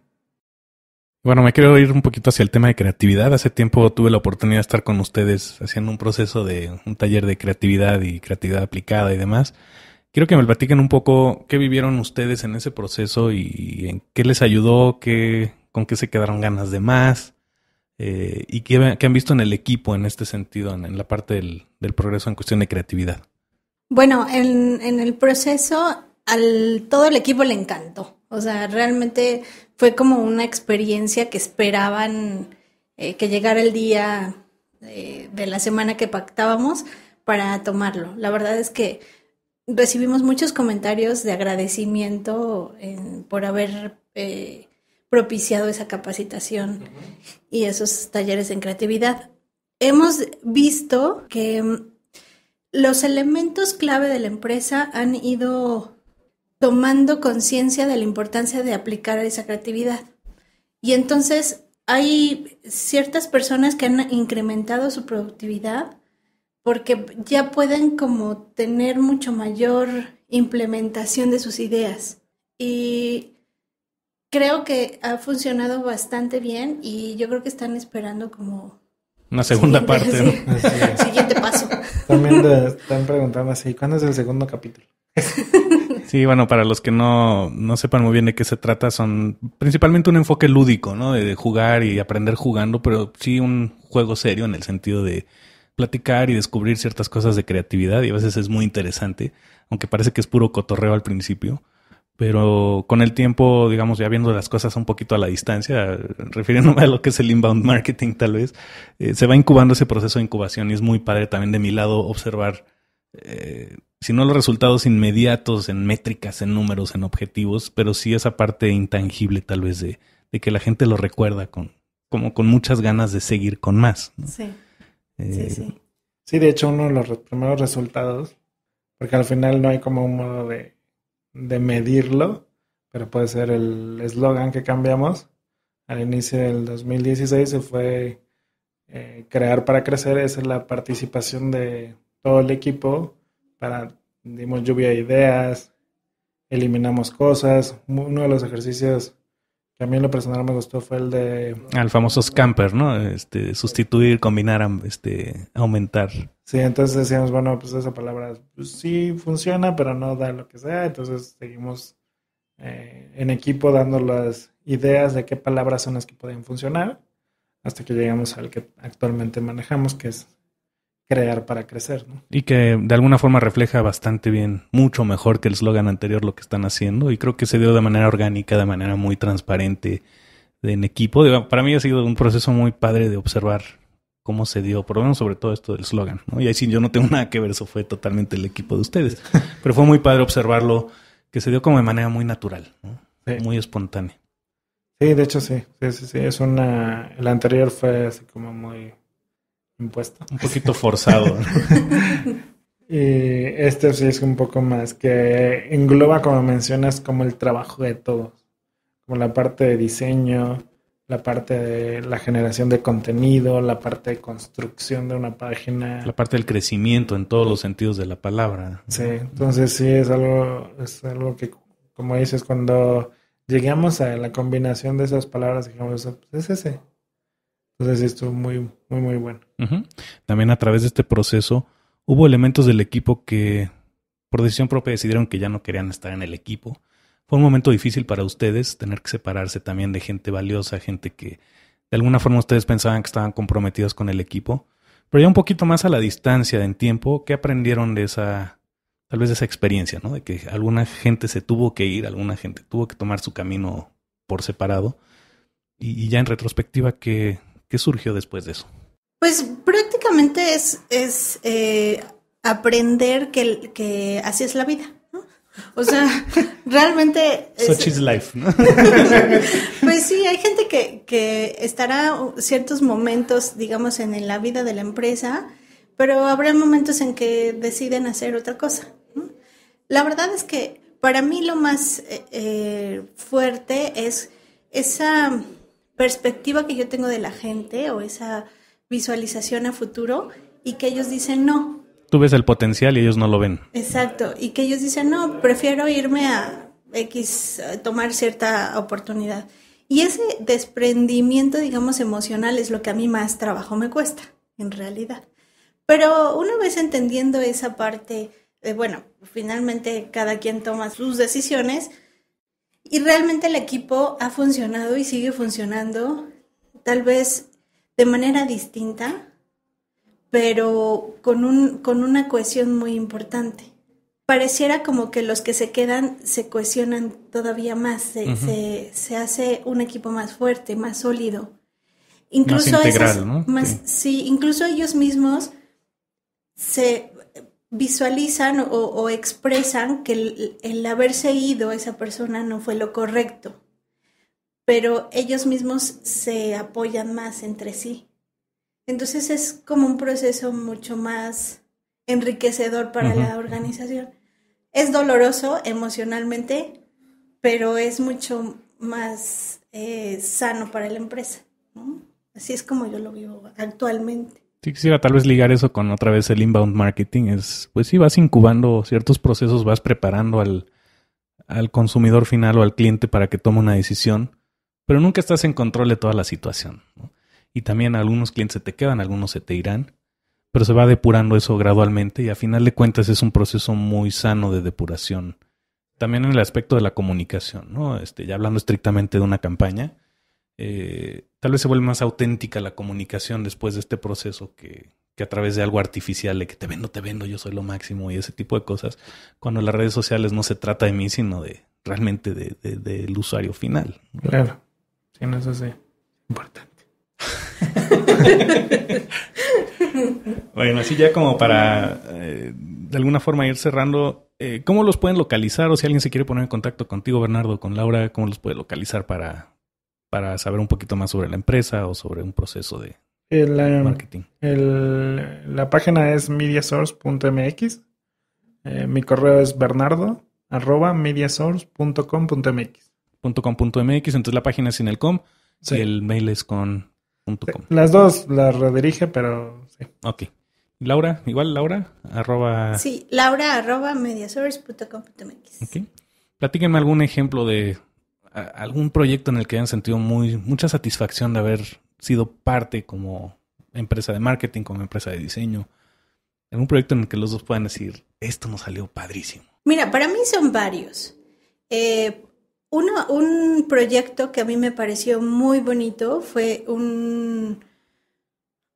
Bueno, me quiero ir un poquito hacia el tema de creatividad. Hace tiempo tuve la oportunidad de estar con ustedes haciendo un proceso de un taller de creatividad y creatividad aplicada y demás. Quiero que me platiquen un poco qué vivieron ustedes en ese proceso y en qué les ayudó, qué, con qué se quedaron ganas de más eh, y qué, han visto en el equipo en este sentido, en, la parte del, progreso en cuestión de creatividad. Bueno, en el proceso al todo el equipo le encantó. O sea, realmente fue como una experiencia que esperaban eh, que llegara el día eh, de la semana que pactábamos para tomarlo. La verdad es que recibimos muchos comentarios de agradecimiento por haber eh, propiciado esa capacitación y esos talleres en creatividad. Hemos visto que mm, los elementos clave de la empresa han ido tomando conciencia de la importancia de aplicar esa creatividad. Y entonces hay ciertas personas que han incrementado su productividad porque ya pueden como tener mucho mayor implementación de sus ideas. Y creo que ha funcionado bastante bien y yo creo que están esperando como... Una segunda parte. ¿no? Siguiente paso. También están preguntando así, ¿cuándo es el segundo capítulo? Sí, bueno, para los que no, no sepan muy bien de qué se trata, son principalmente un enfoque lúdico, ¿no? De, jugar y aprender jugando, pero sí un juego serio en el sentido de platicar y descubrir ciertas cosas de creatividad y a veces es muy interesante, aunque parece que es puro cotorreo al principio pero con el tiempo, digamos, ya viendo las cosas un poquito a la distancia, refiriéndome a lo que es el inbound marketing tal vez, eh, se va incubando ese proceso de incubación y es muy padre también de mi lado observar eh, si no los resultados inmediatos en métricas, en números, en objetivos, pero sí esa parte intangible tal vez de, de que la gente lo recuerda con, como con muchas ganas de seguir con más. Sí. Eh, sí, sí. Sí, de hecho uno de los primeros resultados, porque al final no hay como un modo de, medirlo, pero puede ser el eslogan que cambiamos. Al inicio del 2016 se fue eh, crear para crecer, es la participación de todo el equipo para, dimos lluvia de ideas, eliminamos cosas. Uno de los ejercicios que a mí lo personal me gustó fue el de... Al famoso scamper, ¿no? Este, sustituir, combinar, este, aumentar. Sí, entonces decíamos, bueno, pues esa palabra pues sí funciona, pero no da lo que sea. Entonces seguimos eh, en equipo dando las ideas de qué palabras son las que pueden funcionar hasta que llegamos al que actualmente manejamos, que es crear para crecer. ¿no? Y que de alguna forma refleja bastante bien, mucho mejor que el slogan anterior lo que están haciendo. Y creo que se dio de manera orgánica, de manera muy transparente en equipo. Para mí ha sido un proceso muy padre de observar cómo se dio, por lo menos sobre todo esto del slogan. ¿no? Y ahí sí yo no tengo nada que ver, eso fue totalmente el equipo de ustedes. Pero fue muy padre observarlo, que se dio como de manera muy natural, muy espontánea. Sí, de hecho sí. sí, sí, sí. Es una, el anterior fue así como muy impuesto. Un poquito forzado. y este sí es un poco más que engloba, como mencionas, como el trabajo de todos, como la parte de diseño, la parte de la generación de contenido, la parte de construcción de una página. La parte del crecimiento en todos los sentidos de la palabra. Sí, entonces sí es algo, es algo que, como dices, cuando llegamos a la combinación de esas palabras, dijimos, pues, es ese, entonces esto muy, muy, muy bueno. También a través de este proceso hubo elementos del equipo que por decisión propia decidieron que ya no querían estar en el equipo. Fue un momento difícil para ustedes tener que separarse también de gente valiosa, gente que de alguna forma ustedes pensaban que estaban comprometidos con el equipo. Pero ya un poquito más a la distancia en tiempo, ¿qué aprendieron de esa, tal vez de esa experiencia, ¿no? De que alguna gente se tuvo que ir, alguna gente tuvo que tomar su camino por separado. Y, y ya en retrospectiva, ¿qué, ¿Qué surgió después de eso? Pues prácticamente es, es eh, aprender que, que, así es la vida. O sea, realmente... Such is life, pues sí, hay gente que, estará ciertos momentos, digamos, en la vida de la empresa, pero habrá momentos en que deciden hacer otra cosa. La verdad es que para mí lo más eh, eh, fuerte es esa perspectiva que yo tengo de la gente o esa visualización a futuro y que ellos dicen no. Tú ves el potencial y ellos no lo ven. Exacto, y que ellos dicen no, prefiero irme a X, eh, tomar cierta oportunidad. Y ese desprendimiento, digamos, emocional es lo que a mí más trabajo me cuesta, en realidad. Pero una vez entendiendo esa parte, eh, bueno, finalmente cada quien toma sus decisiones, y realmente el equipo ha funcionado y sigue funcionando, tal vez de manera distinta, pero con, un, con una cohesión muy importante. Pareciera como que los que se quedan se cohesionan todavía más, se, se, hace un equipo más fuerte, más sólido. Incluso más sí, incluso ellos mismos se visualizan o, expresan que el, haberse ido esa persona no fue lo correcto, pero ellos mismos se apoyan más entre sí. Entonces es como un proceso mucho más enriquecedor para la organización. Es doloroso emocionalmente, pero es mucho más eh, sano para la empresa. Así es como yo lo vivo actualmente sí quisiera tal vez ligar eso con otra vez el inbound marketing, es pues sí vas incubando ciertos procesos, vas preparando al, consumidor final o al cliente para que tome una decisión, pero nunca estás en control de toda la situación. Y también algunos clientes se te quedan, algunos se te irán, pero se va depurando eso gradualmente y a final de cuentas es un proceso muy sano de depuración. También en el aspecto de la comunicación, ¿no? Este, ya hablando estrictamente de una campaña, eh, tal vez se vuelve más auténtica la comunicación después de este proceso que, a través de algo artificial, de que te vendo, te vendo, yo soy lo máximo y ese tipo de cosas, cuando las redes sociales no se trata de mí, sino de realmente del usuario final. Claro, sí, no es así importante. bueno, así ya como para eh, de alguna forma ir cerrando, eh, ¿cómo los pueden localizar o si alguien se quiere poner en contacto contigo, Bernardo, con Laura, cómo los puede localizar para para saber un poquito más sobre la empresa o sobre un proceso de em, marketing? la página es mediasource.mx. Eh, mi correo es bernardo arroba .com.mx, entonces la página es sin el com y el mail es con .com. Las dos las redirige, pero sí. Ok. Laura, igual Laura, arroba... Sí, laura arroba mediasource.com.mx. Ok. Platíquenme algún ejemplo de algún proyecto en el que hayan sentido muy, mucha satisfacción de haber sido parte como empresa de marketing, como empresa de diseño? ¿Algún proyecto en el que los dos puedan decir, esto nos salió padrísimo? Mira, para mí son varios. Eh, uno, un proyecto que a mí me pareció muy bonito fue un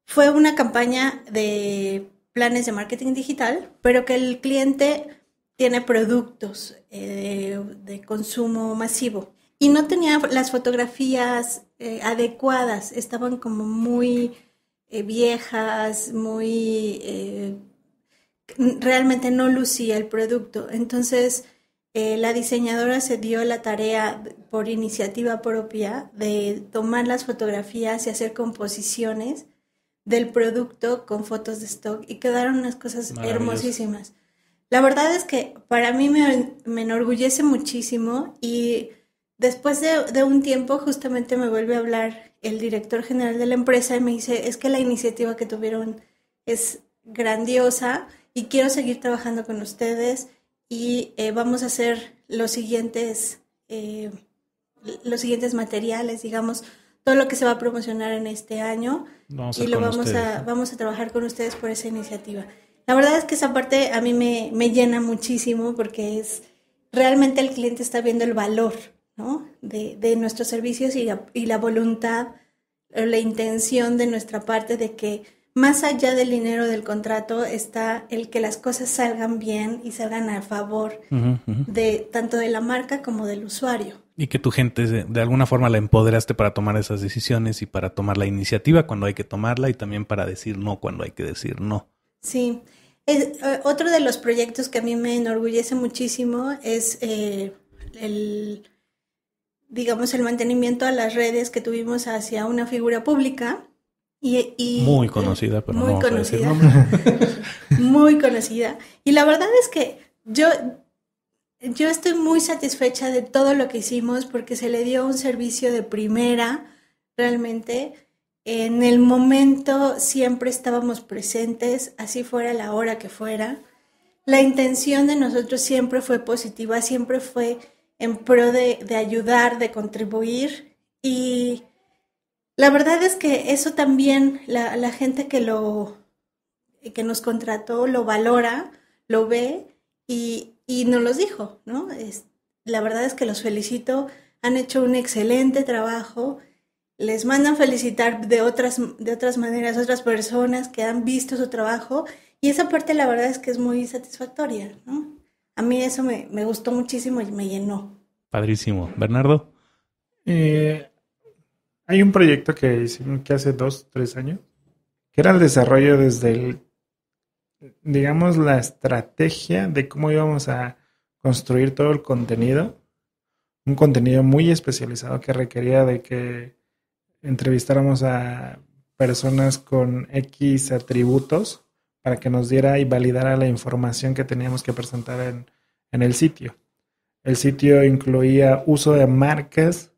fue una campaña de planes de marketing digital, pero que el cliente tiene productos eh, de, consumo masivo y no tenía las fotografías eh, adecuadas, estaban como muy eh, viejas, muy... Eh, realmente no lucía el producto. Entonces, la diseñadora se dio la tarea por iniciativa propia de tomar las fotografías y hacer composiciones del producto con fotos de stock y quedaron unas cosas hermosísimas. La verdad es que para mí me enorgullece muchísimo y Después de, un tiempo, justamente me vuelve a hablar el director general de la empresa y me dice, es que la iniciativa que tuvieron es grandiosa y quiero seguir trabajando con ustedes y eh, vamos a hacer los siguientes, eh, los siguientes materiales, digamos, todo lo que se va a promocionar en este año y lo vamos a, vamos a trabajar con ustedes por esa iniciativa. La verdad es que esa parte a mí me, me llena muchísimo porque es realmente el cliente está viendo el valor ¿no? de, de nuestros servicios y la, y la voluntad, eh, la intención de nuestra parte de que más allá del dinero del contrato está el que las cosas salgan bien y salgan a favor de tanto de la marca como del usuario. Y que tu gente de alguna forma la empoderaste para tomar esas decisiones y para tomar la iniciativa cuando hay que tomarla y también para decir no cuando hay que decir no. Sí. Eh, otro de los proyectos que a mí me enorgullece muchísimo es eh, el digamos, el mantenimiento a las redes que tuvimos hacia una figura pública. Y, muy conocida, pero muy no conocida, muy conocida. Y la verdad es que yo, yo estoy muy satisfecha de todo lo que hicimos porque se le dio un servicio de primera, realmente. En el momento siempre estábamos presentes, así fuera la hora que fuera. La intención de nosotros siempre fue positiva, siempre fue en pro de, ayudar, de contribuir y la verdad es que eso también la, gente que lo que nos contrató lo valora, lo ve y, y nos los dijo, ¿no? Es, la verdad es que los felicito, han hecho un excelente trabajo, les mandan felicitar de otras, de otras maneras, otras personas que han visto su trabajo y esa parte la verdad es que es muy satisfactoria, ¿no? a mí eso me, gustó muchísimo y me llenó. Padrísimo. Bernardo. Eh, hay un proyecto que hicimos que hace dos, tres años, que era el desarrollo desde el, digamos, la estrategia de cómo íbamos a construir todo el contenido, un contenido muy especializado que requería de que entrevistáramos a personas con X atributos para que nos diera y validara la información que teníamos que presentar en, el sitio. El sitio incluía uso de marcas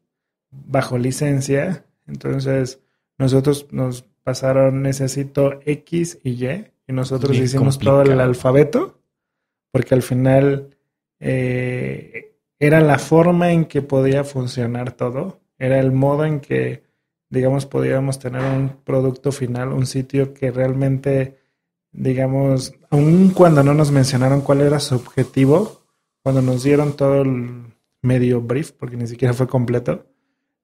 bajo licencia, entonces nosotros nos pasaron necesito X y Y y nosotros hicimos todo el alfabeto porque al final eh, era la forma en que podía funcionar todo, era el modo en que digamos podíamos tener un producto final, un sitio que realmente digamos, aun cuando no nos mencionaron cuál era su objetivo, cuando nos dieron todo el medio brief, porque ni siquiera fue completo,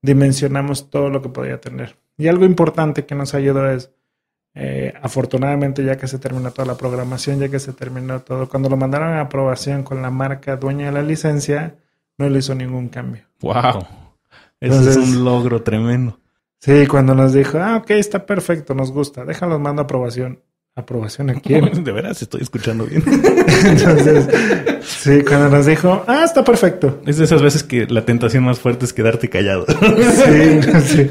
dimensionamos todo lo que podía tener. Y algo importante que nos ayudó es, eh, afortunadamente ya que se terminó toda la programación, ya que se terminó todo, cuando lo mandaron a aprobación con la marca dueña de la licencia, no le hizo ningún cambio. ¡Wow! Entonces, es un logro tremendo. Sí, cuando nos dijo, ah, ok, está perfecto, nos gusta, déjalo, mando a aprobación aprobación aquí. De veras, estoy escuchando bien. Entonces, sí, cuando nos dijo, ah, está perfecto. Es de esas veces que la tentación más fuerte es quedarte callado. sí, sí.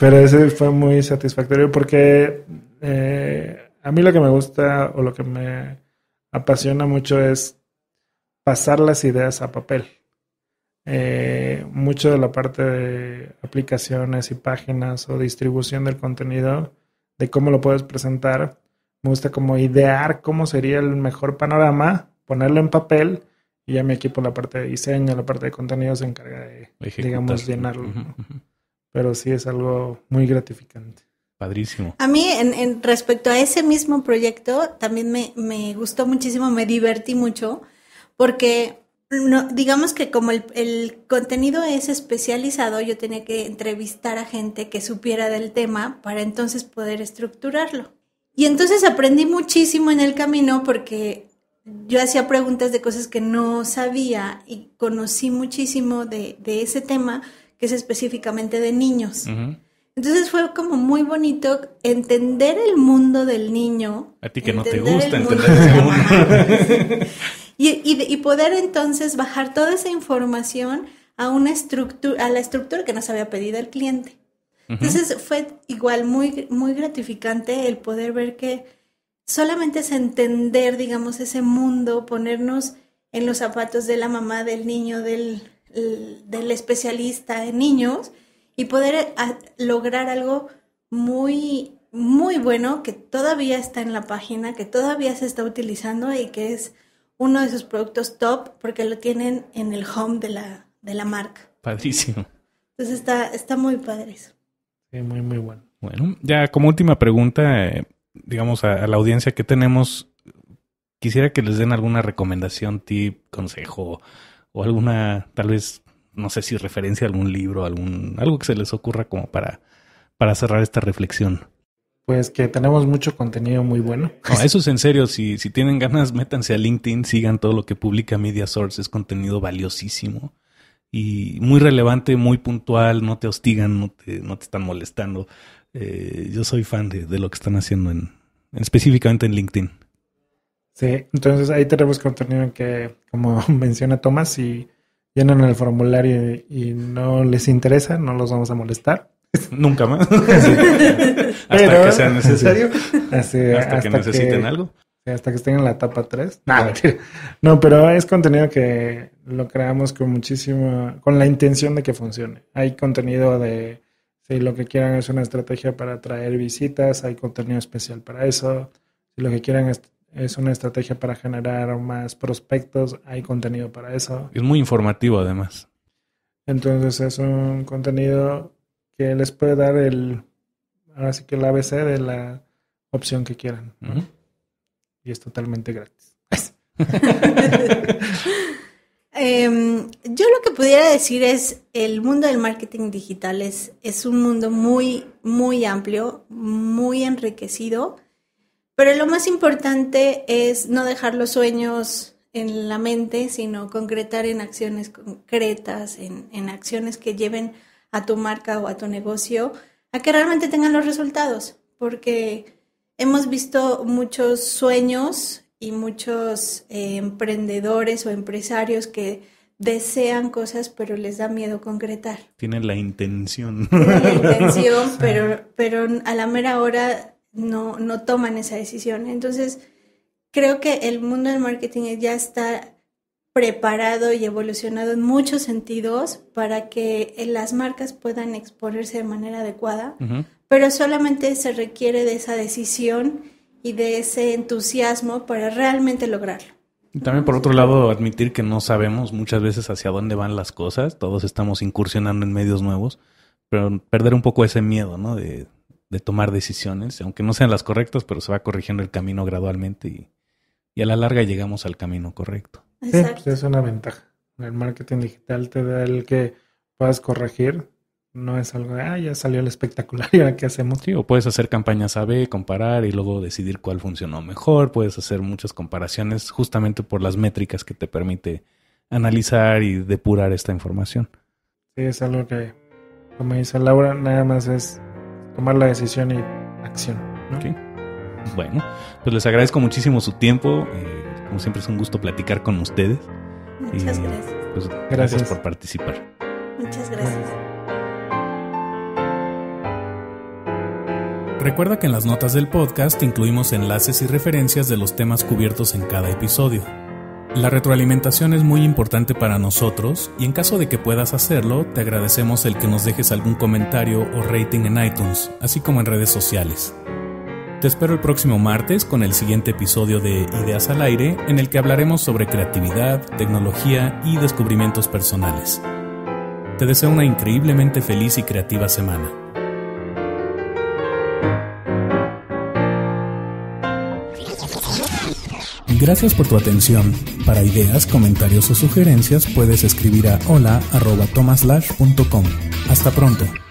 Pero ese fue muy satisfactorio porque eh, a mí lo que me gusta o lo que me apasiona mucho es pasar las ideas a papel. Eh, mucho de la parte de aplicaciones y páginas o distribución del contenido, de cómo lo puedes presentar, me gusta como idear cómo sería el mejor panorama, ponerlo en papel y ya mi equipo, la parte de diseño, la parte de contenido, se encarga de, digamos, llenarlo. Pero sí es algo muy gratificante. Padrísimo. A mí, en, respecto a ese mismo proyecto, también me, gustó muchísimo, me divertí mucho, porque no, digamos que como el, contenido es especializado, yo tenía que entrevistar a gente que supiera del tema para entonces poder estructurarlo. Y entonces aprendí muchísimo en el camino porque yo hacía preguntas de cosas que no sabía y conocí muchísimo de, de ese tema que es específicamente de niños. Entonces fue como muy bonito entender el mundo del niño. A ti que no te gusta entender el mundo. y, y, poder entonces bajar toda esa información a una estructura, a la estructura que nos había pedido el cliente. Entonces fue igual muy, muy gratificante el poder ver que solamente es entender, digamos, ese mundo, ponernos en los zapatos de la mamá, del niño, del, especialista en niños y poder eh, lograr algo muy, muy bueno que todavía está en la página, que todavía se está utilizando y que es uno de sus productos top porque lo tienen en el home de la, de la marca. Padrísimo. Entonces está, está muy padre eso muy, muy bueno. Bueno, ya como última pregunta, eh, digamos, a, la audiencia que tenemos, quisiera que les den alguna recomendación, tip, consejo o alguna, tal vez, no sé si referencia a algún libro, algún, algo que se les ocurra como para, para cerrar esta reflexión. Pues que tenemos mucho contenido muy bueno. eso es en serio. Si, si tienen ganas, métanse a LinkedIn, sigan todo lo que publica Media Source. Es contenido valiosísimo y muy relevante, muy puntual, no te hostigan, no te, están molestando. Eh, yo soy fan de, de, lo que están haciendo en, específicamente en LinkedIn. Sí, entonces ahí tenemos contenido que, como menciona Tomás, si llenan el formulario y, no les interesa, no los vamos a molestar. Nunca más. hasta que sea necesario. hasta, que necesiten algo hasta que estén en la etapa 3. no, pero es contenido que lo creamos con muchísimo, con la intención de que funcione. Hay contenido de, si lo que quieran es una estrategia para atraer visitas, hay contenido especial para eso. Si lo que quieran es, una estrategia para generar más prospectos, hay contenido para eso. Es muy informativo además. Entonces es un contenido que les puede dar el, ahora sí que el ABC de la opción que quieran y es totalmente gratis. Em, yo lo que pudiera decir es, el mundo del marketing digital es, es un mundo muy, muy amplio, muy enriquecido, pero lo más importante es no dejar los sueños en la mente, sino concretar en acciones concretas, en, en acciones que lleven a tu marca o a tu negocio a que realmente tengan los resultados, porque hemos visto muchos sueños y muchos eh, emprendedores o empresarios que desean cosas pero les da miedo concretar. Tienen la intención. Tienen la intención, pero, pero a la mera hora no, no toman esa decisión. Entonces, creo que el mundo del marketing ya está preparado y evolucionado en muchos sentidos para que las marcas puedan exponerse de manera adecuada, pero solamente se requiere de esa decisión y de ese entusiasmo para realmente lograrlo. Y también por otro lado, admitir que no sabemos muchas veces hacia dónde van las cosas, todos estamos incursionando en medios nuevos, pero perder un poco ese miedo, De, tomar decisiones, aunque no sean las correctas, pero se va corrigiendo el camino gradualmente y, a la larga llegamos al camino correcto. Sí, es una ventaja. El marketing digital te da el que puedas corregir no es algo, ah, ya salió el espectacular y ahora qué hacemos. Sí, o puedes hacer campañas A-B, comparar y luego decidir cuál funcionó mejor. Puedes hacer muchas comparaciones justamente por las métricas que te permite analizar y depurar esta información. Sí, es algo que, como dice Laura, nada más es tomar la decisión y acción. Bueno, pues les agradezco muchísimo su tiempo. Eh, como siempre es un gusto platicar con ustedes. Muchas pues, gracias. gracias por participar. Muchas gracias. Recuerda que en las notas del podcast incluimos enlaces y referencias de los temas cubiertos en cada episodio. La retroalimentación es muy importante para nosotros y en caso de que puedas hacerlo, te agradecemos el que nos dejes algún comentario o rating en iTunes, así como en redes sociales. Te espero el próximo martes con el siguiente episodio de Ideas al Aire, en el que hablaremos sobre creatividad, tecnología y descubrimientos personales. Te deseo una increíblemente feliz y creativa semana. Gracias por tu atención. Para ideas, comentarios o sugerencias puedes escribir a hola.tomaslash.com. Hasta pronto.